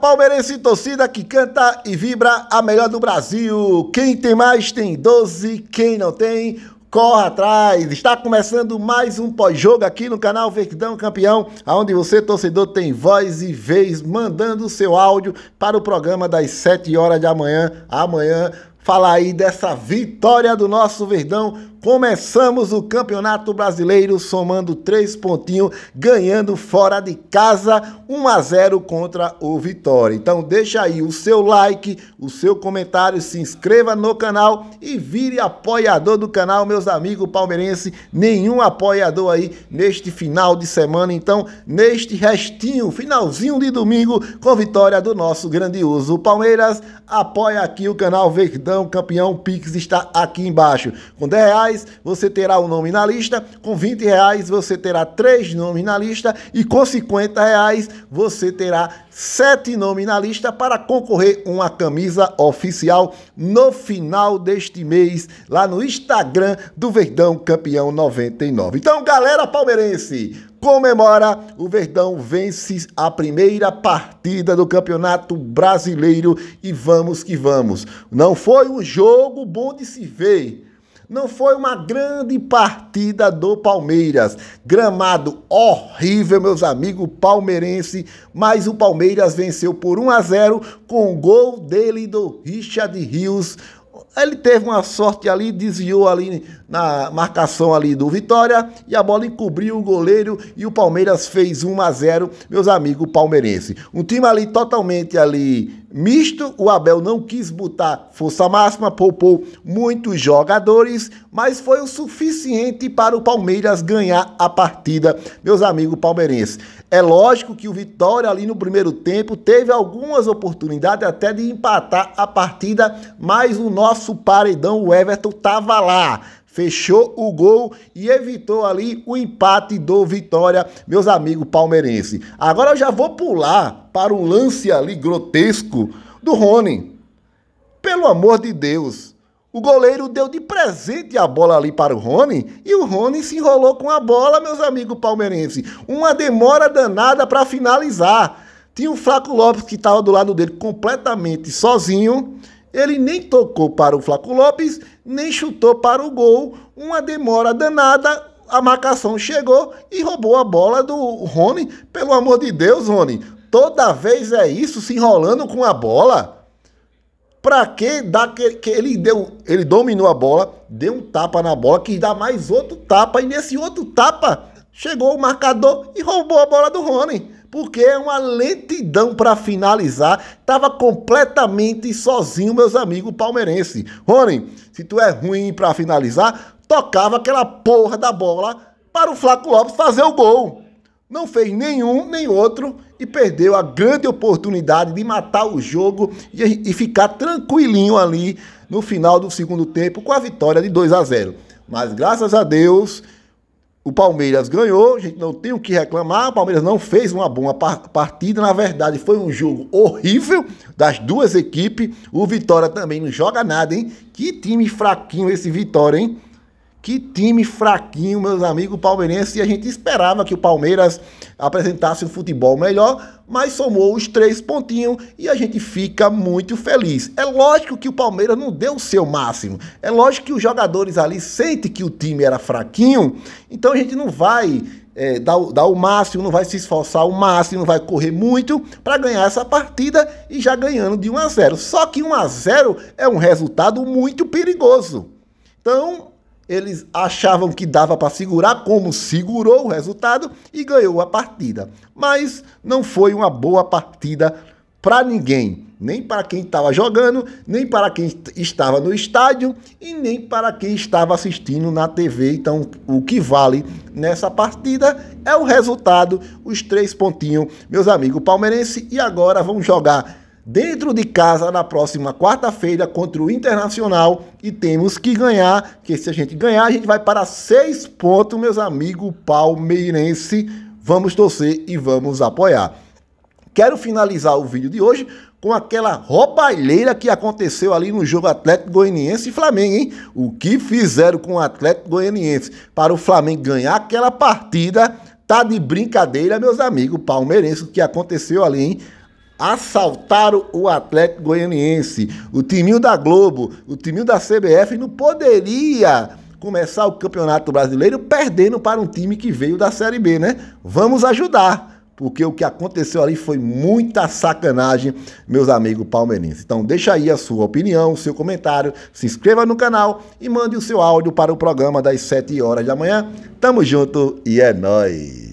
Palmeirense torcida que canta e vibra a melhor do Brasil. Quem tem mais tem 12, quem não tem, corre atrás. Está começando mais um pós-jogo aqui no canal Verdão Campeão, onde você, torcedor, tem voz e vez, mandando o seu áudio para o programa das 7 horas da manhã. Amanhã, falar aí dessa vitória do nosso Verdão Começamos o Campeonato Brasileiro somando três pontinhos, ganhando fora de casa 1 a 0 contra o Vitória. Então deixa aí o seu like, o seu comentário, se inscreva no canal e vire apoiador do canal, meus amigos palmeirenses. Nenhum apoiador aí neste final de semana. Então, neste restinho, finalzinho de domingo, com vitória do nosso grandioso Palmeiras, apoia aqui o canal Verdão Campeão Pix está aqui embaixo. Com 10 reais reais você terá um nome na lista, com 20 reais você terá três nomes na lista e com 50 reais você terá sete nomes na lista para concorrer uma camisa oficial no final deste mês lá no Instagram do Verdão Campeão 99. Então, galera palmeirense, comemora, o Verdão vence a primeira partida do Campeonato Brasileiro e vamos que vamos. Não foi um jogo bom de se ver não foi uma grande partida do Palmeiras. Gramado horrível, meus amigos palmeirense, mas o Palmeiras venceu por 1 a 0 com o gol dele do Richard Rios. Ele teve uma sorte ali, desviou ali na marcação ali do Vitória e a bola encobriu o goleiro e o Palmeiras fez 1 a 0, meus amigos palmeirenses. Um time ali totalmente ali misto. O Abel não quis botar força máxima, poupou muitos jogadores, mas foi o suficiente para o Palmeiras ganhar a partida, meus amigos palmeirenses. É lógico que o Vitória ali no primeiro tempo teve algumas oportunidades até de empatar a partida, mas o nosso paredão, o Everton, estava lá fechou o gol e evitou ali o empate do Vitória, meus amigos palmeirenses. Agora eu já vou pular para um lance ali grotesco do Rony. Pelo amor de Deus, o goleiro deu de presente a bola ali para o Rony e o Rony se enrolou com a bola, meus amigos palmeirenses. Uma demora danada para finalizar. Tinha o Flaco Lopes que estava do lado dele completamente sozinho. Ele nem tocou para o Flaco Lopes, nem chutou para o gol. Uma demora danada, a marcação chegou e roubou a bola do Rony. Pelo amor de Deus, Rony, toda vez é isso, se enrolando com a bola. Pra que dar que, que ele deu, ele dominou a bola, deu um tapa na bola, quis dar mais outro tapa e nesse outro tapa chegou o marcador e roubou a bola do Rony porque é uma lentidão para finalizar. Tava completamente sozinho, meus amigos palmeirense. Rony, se tu é ruim para finalizar, tocava aquela porra da bola para o Flávio Lopes fazer o gol. Não fez nenhum nem outro e perdeu a grande oportunidade de matar o jogo e, e ficar tranquilinho ali no final do segundo tempo com a vitória de 2 a 0. Mas graças a Deus, o Palmeiras ganhou, a gente não tem o que reclamar. O Palmeiras não fez uma boa partida, na verdade, foi um jogo horrível das duas equipes. O Vitória também não joga nada, hein? Que time fraquinho esse Vitória, hein? Que time fraquinho, meus amigos palmeirenses, e a gente esperava que o Palmeiras apresentasse um futebol melhor, mas somou os três pontinhos e a gente fica muito feliz. É lógico que o Palmeiras não deu o seu máximo, é lógico que os jogadores ali sentem que o time era fraquinho, então a gente não vai é, dar, dar, o máximo, não vai se esforçar o máximo, não vai correr muito para ganhar essa partida e já ganhando de 1 a 0. Só que 1 a 0 é um resultado muito perigoso. Então, eles achavam que dava para segurar, como segurou o resultado e ganhou a partida. Mas não foi uma boa partida para ninguém, nem para quem estava jogando, nem para quem estava no estádio e nem para quem estava assistindo na TV. Então, o que vale nessa partida é o resultado, os três pontinhos, meus amigos palmeirense. E agora vamos jogar dentro de casa na próxima quarta-feira contra o Internacional e temos que ganhar, que se a gente ganhar, a gente vai para seis pontos, meus amigos palmeirense. Vamos torcer e vamos apoiar. Quero finalizar o vídeo de hoje com aquela roubalheira que aconteceu ali no jogo Atlético Goianiense e Flamengo, hein? O que fizeram com o Atlético Goianiense para o Flamengo ganhar aquela partida? Tá de brincadeira, meus amigos palmeirenses, o que aconteceu ali, hein? assaltaram o Atlético Goianiense. O timinho da Globo, o timinho da CBF não poderia começar o Campeonato Brasileiro perdendo para um time que veio da Série B, né? Vamos ajudar, porque o que aconteceu ali foi muita sacanagem, meus amigos palmeirenses. Então deixa aí a sua opinião, o seu comentário, se inscreva no canal e mande o seu áudio para o programa das 7 horas da manhã. Tamo junto e é nóis!